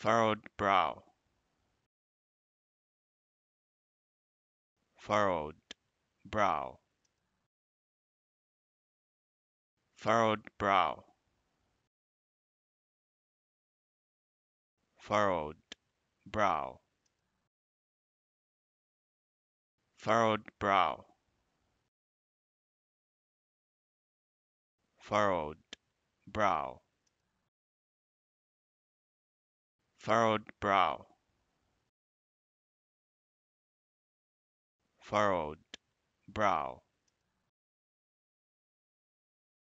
Furrowed brow furrowed brow furrowed brow furrowed brow furrowed brow furrowed brow Furrowed brow furrowed brow